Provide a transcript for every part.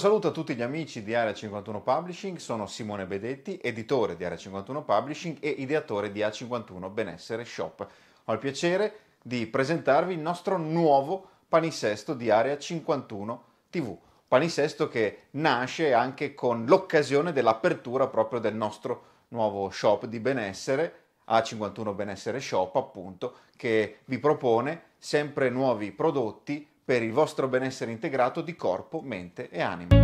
saluto a tutti gli amici di Area 51 Publishing, sono Simone Bedetti, editore di Area 51 Publishing e ideatore di A51 Benessere Shop. Ho il piacere di presentarvi il nostro nuovo panisesto di Area 51 TV. Panisesto che nasce anche con l'occasione dell'apertura proprio del nostro nuovo shop di benessere, A51 Benessere Shop appunto, che vi propone sempre nuovi prodotti per il vostro benessere integrato di corpo, mente e anima.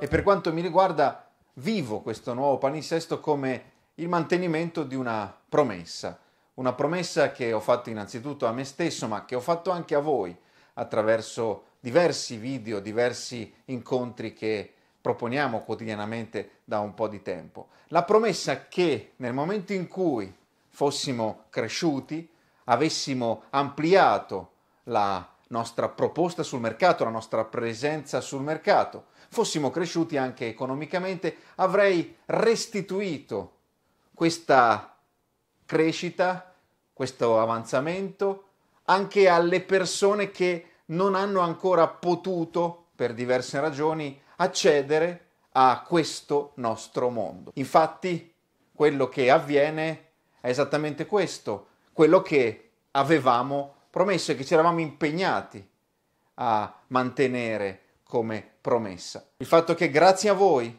E per quanto mi riguarda, vivo questo nuovo palinsesto come il mantenimento di una promessa, una promessa che ho fatto innanzitutto a me stesso, ma che ho fatto anche a voi attraverso diversi video, diversi incontri che proponiamo quotidianamente da un po' di tempo. La promessa che nel momento in cui fossimo cresciuti, avessimo ampliato la nostra proposta sul mercato, la nostra presenza sul mercato, fossimo cresciuti anche economicamente, avrei restituito questa crescita, questo avanzamento anche alle persone che non hanno ancora potuto, per diverse ragioni, accedere a questo nostro mondo. Infatti, quello che avviene è esattamente questo quello che avevamo promesso e che ci eravamo impegnati a mantenere come promessa. Il fatto che grazie a voi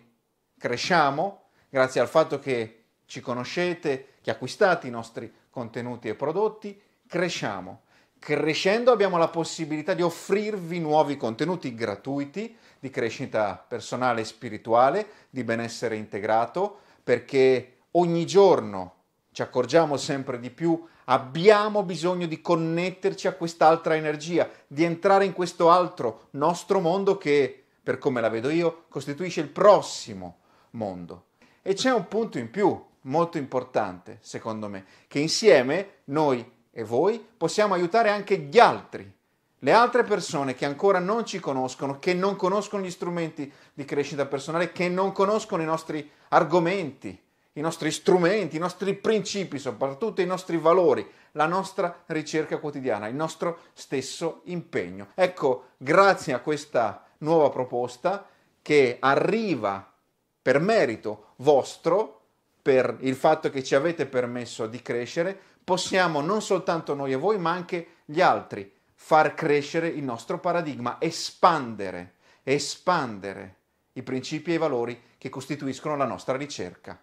cresciamo, grazie al fatto che ci conoscete, che acquistate i nostri contenuti e prodotti, cresciamo. Crescendo abbiamo la possibilità di offrirvi nuovi contenuti gratuiti di crescita personale e spirituale, di benessere integrato, perché ogni giorno ci accorgiamo sempre di più, abbiamo bisogno di connetterci a quest'altra energia, di entrare in questo altro nostro mondo che, per come la vedo io, costituisce il prossimo mondo. E c'è un punto in più, molto importante, secondo me, che insieme noi e voi possiamo aiutare anche gli altri, le altre persone che ancora non ci conoscono, che non conoscono gli strumenti di crescita personale, che non conoscono i nostri argomenti i nostri strumenti, i nostri principi, soprattutto i nostri valori, la nostra ricerca quotidiana, il nostro stesso impegno. Ecco, grazie a questa nuova proposta che arriva per merito vostro, per il fatto che ci avete permesso di crescere, possiamo non soltanto noi e voi, ma anche gli altri far crescere il nostro paradigma, espandere, espandere i principi e i valori che costituiscono la nostra ricerca.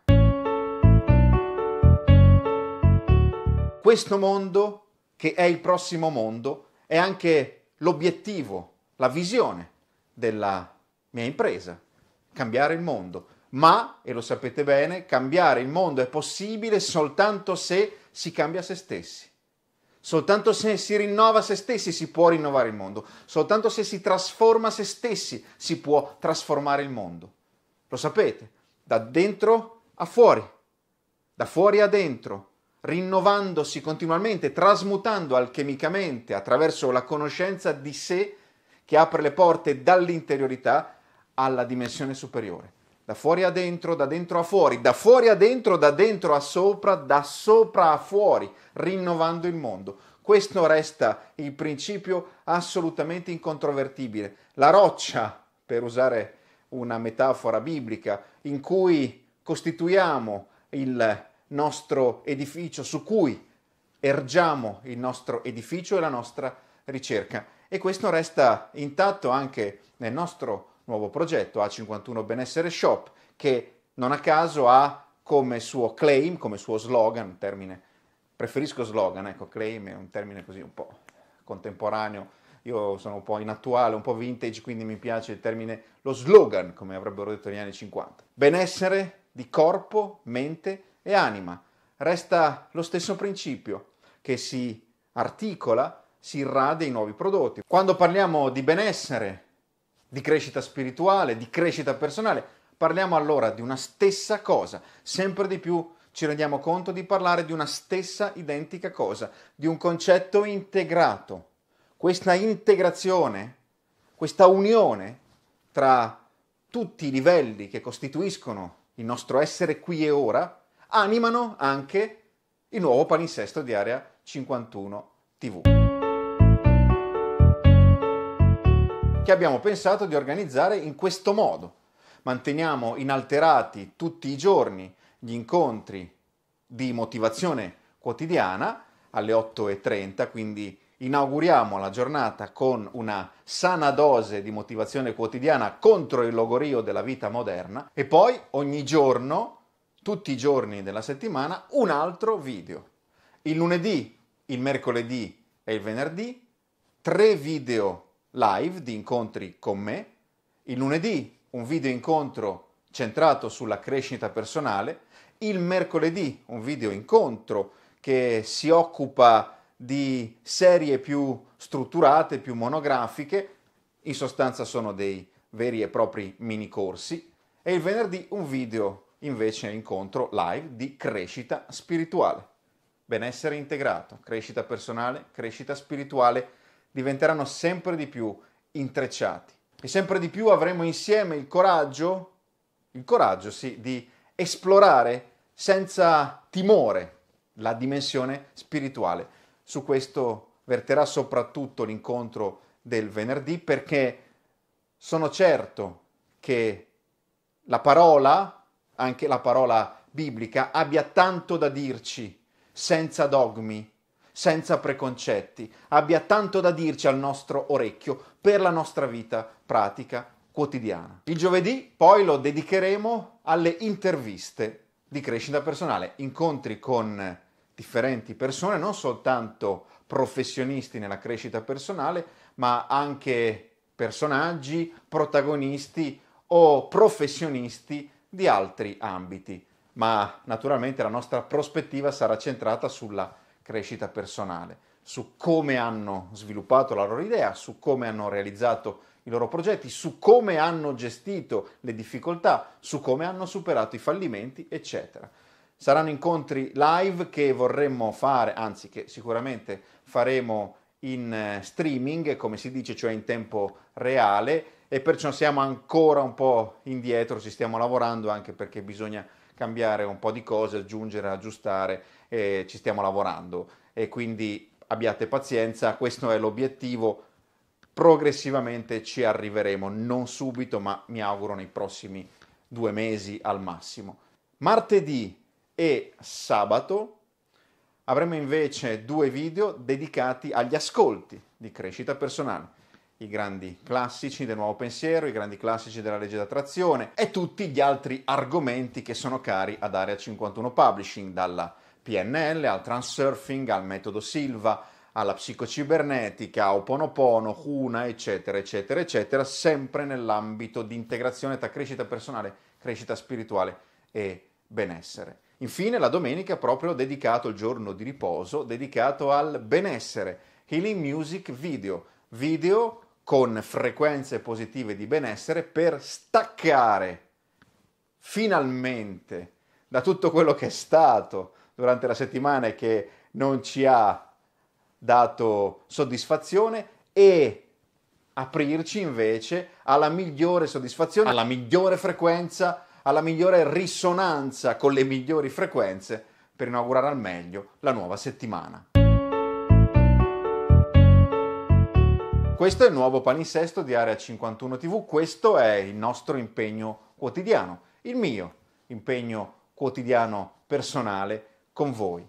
questo mondo, che è il prossimo mondo, è anche l'obiettivo, la visione della mia impresa, cambiare il mondo. Ma, e lo sapete bene, cambiare il mondo è possibile soltanto se si cambia se stessi. Soltanto se si rinnova se stessi si può rinnovare il mondo. Soltanto se si trasforma se stessi si può trasformare il mondo. Lo sapete, da dentro a fuori, da fuori a dentro, rinnovandosi continuamente, trasmutando alchemicamente attraverso la conoscenza di sé che apre le porte dall'interiorità alla dimensione superiore. Da fuori a dentro, da dentro a fuori, da fuori a dentro, da dentro a sopra, da sopra a fuori, rinnovando il mondo. Questo resta il principio assolutamente incontrovertibile. La roccia, per usare una metafora biblica, in cui costituiamo il nostro edificio, su cui ergiamo il nostro edificio e la nostra ricerca. E questo resta intatto anche nel nostro nuovo progetto A51 Benessere Shop, che non a caso ha come suo claim, come suo slogan, termine, preferisco slogan, ecco, claim è un termine così un po' contemporaneo, io sono un po' inattuale, un po' vintage, quindi mi piace il termine lo slogan, come avrebbero detto gli anni 50. Benessere di corpo, mente, e anima. Resta lo stesso principio che si articola, si irradia i nuovi prodotti. Quando parliamo di benessere, di crescita spirituale, di crescita personale, parliamo allora di una stessa cosa. Sempre di più ci rendiamo conto di parlare di una stessa identica cosa, di un concetto integrato. Questa integrazione, questa unione tra tutti i livelli che costituiscono il nostro essere qui e ora, animano anche il nuovo palinsesto di Area 51 TV, che abbiamo pensato di organizzare in questo modo. Manteniamo inalterati tutti i giorni gli incontri di motivazione quotidiana alle 8.30, quindi inauguriamo la giornata con una sana dose di motivazione quotidiana contro il logorio della vita moderna e poi ogni giorno tutti i giorni della settimana un altro video. Il lunedì, il mercoledì e il venerdì tre video live di incontri con me. Il lunedì un video incontro centrato sulla crescita personale. Il mercoledì un video incontro che si occupa di serie più strutturate, più monografiche. In sostanza sono dei veri e propri mini corsi. E il venerdì un video invece incontro live di crescita spirituale. Benessere integrato, crescita personale, crescita spirituale diventeranno sempre di più intrecciati e sempre di più avremo insieme il coraggio, il coraggio sì, di esplorare senza timore la dimensione spirituale. Su questo verterà soprattutto l'incontro del venerdì perché sono certo che la parola anche la parola biblica abbia tanto da dirci, senza dogmi, senza preconcetti, abbia tanto da dirci al nostro orecchio per la nostra vita pratica quotidiana. Il giovedì poi lo dedicheremo alle interviste di crescita personale, incontri con differenti persone, non soltanto professionisti nella crescita personale, ma anche personaggi, protagonisti o professionisti di altri ambiti, ma naturalmente la nostra prospettiva sarà centrata sulla crescita personale, su come hanno sviluppato la loro idea, su come hanno realizzato i loro progetti, su come hanno gestito le difficoltà, su come hanno superato i fallimenti, eccetera. Saranno incontri live che vorremmo fare, anzi che sicuramente faremo in eh, streaming, come si dice, cioè in tempo reale, e perciò siamo ancora un po' indietro, ci stiamo lavorando anche perché bisogna cambiare un po' di cose, aggiungere, aggiustare e ci stiamo lavorando e quindi abbiate pazienza, questo è l'obiettivo, progressivamente ci arriveremo, non subito ma mi auguro nei prossimi due mesi al massimo. Martedì e sabato avremo invece due video dedicati agli ascolti di crescita personale i grandi classici del nuovo pensiero, i grandi classici della legge d'attrazione e tutti gli altri argomenti che sono cari ad Area 51 Publishing, dalla PNL al transurfing, al metodo Silva, alla psicocibernetica, a Oponopono, Huna, eccetera, eccetera, eccetera, sempre nell'ambito di integrazione tra crescita personale, crescita spirituale e benessere. Infine, la domenica proprio dedicato, il giorno di riposo, dedicato al benessere, Healing Music Video, video con frequenze positive di benessere per staccare finalmente da tutto quello che è stato durante la settimana e che non ci ha dato soddisfazione e aprirci invece alla migliore soddisfazione, alla migliore frequenza, alla migliore risonanza con le migliori frequenze per inaugurare al meglio la nuova settimana. Questo è il nuovo palinsesto di Area 51 TV, questo è il nostro impegno quotidiano, il mio impegno quotidiano personale con voi.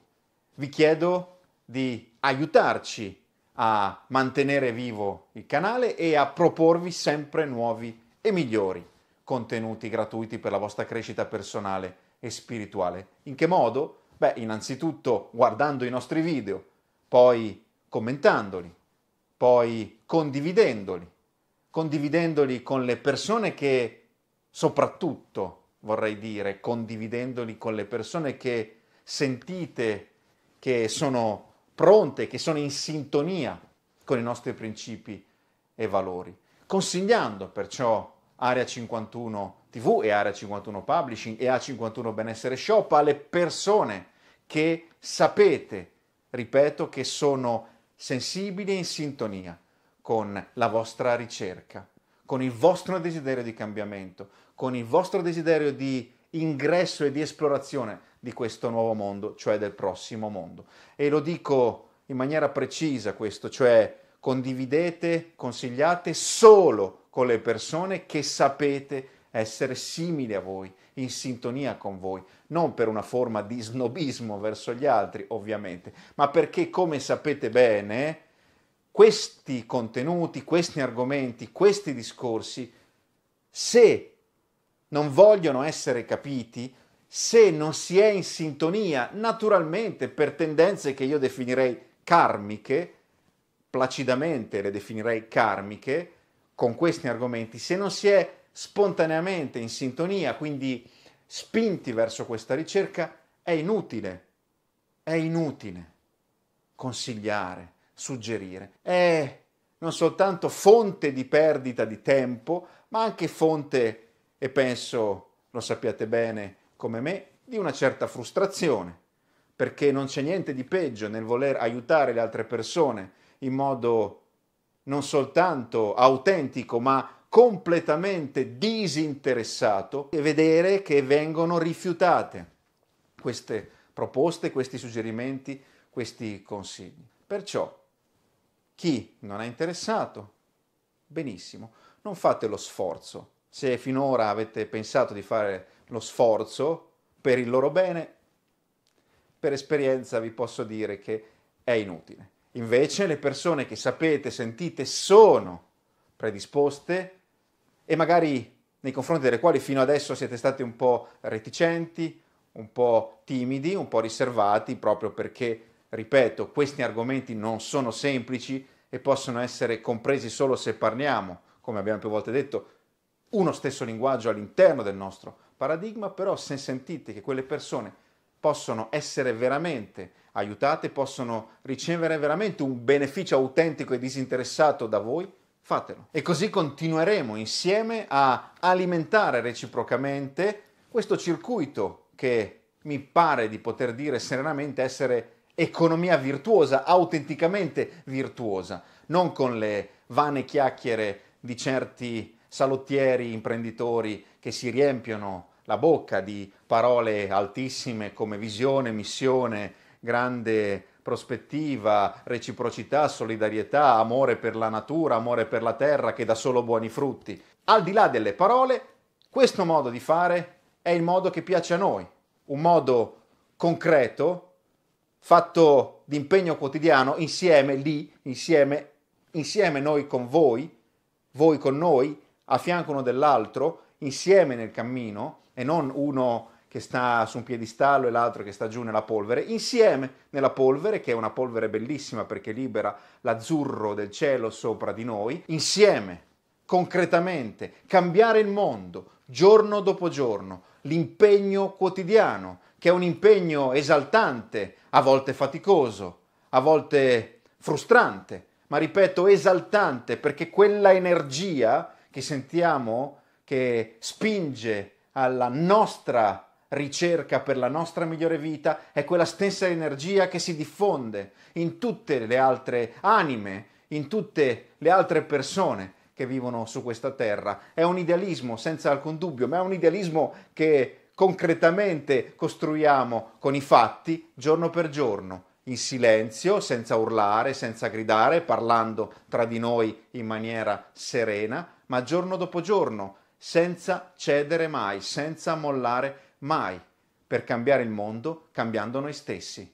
Vi chiedo di aiutarci a mantenere vivo il canale e a proporvi sempre nuovi e migliori contenuti gratuiti per la vostra crescita personale e spirituale. In che modo? Beh, innanzitutto guardando i nostri video, poi commentandoli, poi condividendoli, condividendoli con le persone che, soprattutto vorrei dire, condividendoli con le persone che sentite che sono pronte, che sono in sintonia con i nostri principi e valori, consigliando perciò Area 51 TV e Area 51 Publishing e A51 Benessere Shop alle persone che sapete, ripeto, che sono sensibili e in sintonia con la vostra ricerca, con il vostro desiderio di cambiamento, con il vostro desiderio di ingresso e di esplorazione di questo nuovo mondo, cioè del prossimo mondo. E lo dico in maniera precisa questo, cioè condividete, consigliate solo con le persone che sapete essere simili a voi, in sintonia con voi, non per una forma di snobismo verso gli altri, ovviamente, ma perché, come sapete bene, questi contenuti, questi argomenti, questi discorsi, se non vogliono essere capiti, se non si è in sintonia, naturalmente per tendenze che io definirei karmiche, placidamente le definirei karmiche, con questi argomenti, se non si è spontaneamente in sintonia, quindi spinti verso questa ricerca, è inutile, è inutile consigliare, suggerire. È non soltanto fonte di perdita di tempo, ma anche fonte, e penso lo sappiate bene come me, di una certa frustrazione, perché non c'è niente di peggio nel voler aiutare le altre persone in modo non soltanto autentico, ma completamente disinteressato e vedere che vengono rifiutate queste proposte, questi suggerimenti, questi consigli. Perciò chi non è interessato, benissimo, non fate lo sforzo. Se finora avete pensato di fare lo sforzo per il loro bene, per esperienza vi posso dire che è inutile. Invece le persone che sapete, sentite, sono predisposte e magari nei confronti delle quali fino adesso siete stati un po' reticenti, un po' timidi, un po' riservati, proprio perché, ripeto, questi argomenti non sono semplici e possono essere compresi solo se parliamo, come abbiamo più volte detto, uno stesso linguaggio all'interno del nostro paradigma, però se sentite che quelle persone possono essere veramente aiutate, possono ricevere veramente un beneficio autentico e disinteressato da voi, fatelo. E così continueremo insieme a alimentare reciprocamente questo circuito che mi pare di poter dire serenamente essere economia virtuosa, autenticamente virtuosa, non con le vane chiacchiere di certi salottieri, imprenditori che si riempiono la bocca di parole altissime come visione, missione, grande prospettiva, reciprocità, solidarietà, amore per la natura, amore per la terra che dà solo buoni frutti. Al di là delle parole, questo modo di fare è il modo che piace a noi, un modo concreto, fatto di impegno quotidiano, insieme lì, insieme, insieme noi con voi, voi con noi, a fianco uno dell'altro, insieme nel cammino e non uno che sta su un piedistallo e l'altro che sta giù nella polvere, insieme nella polvere, che è una polvere bellissima perché libera l'azzurro del cielo sopra di noi, insieme, concretamente, cambiare il mondo, giorno dopo giorno, l'impegno quotidiano, che è un impegno esaltante, a volte faticoso, a volte frustrante, ma ripeto esaltante perché quella energia che sentiamo che spinge alla nostra ricerca per la nostra migliore vita è quella stessa energia che si diffonde in tutte le altre anime, in tutte le altre persone che vivono su questa terra. È un idealismo senza alcun dubbio, ma è un idealismo che concretamente costruiamo con i fatti giorno per giorno, in silenzio, senza urlare, senza gridare, parlando tra di noi in maniera serena, ma giorno dopo giorno, senza cedere mai, senza mollare mai per cambiare il mondo cambiando noi stessi.